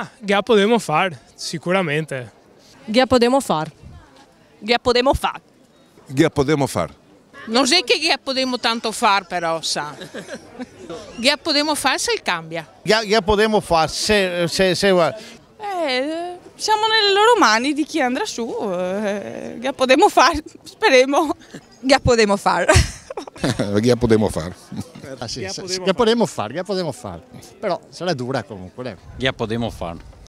Ah, Ghia podemo far, sicuramente. Ghia podemo far. Ghia podemo far. Ghia podemo far. Non sei che Ghia podemo tanto far però, sa. Ghia podemo far se cambia. Ghia podemo far se... se, se... Eh, siamo nelle loro mani di chi andrà su. Eh, Ghia podemo far, speriamo. Ghia podemo far. Ghia podemo far. Ah, sì, che, potremmo fare, che potremmo fare. Però sarà dura comunque. Che potremmo fare.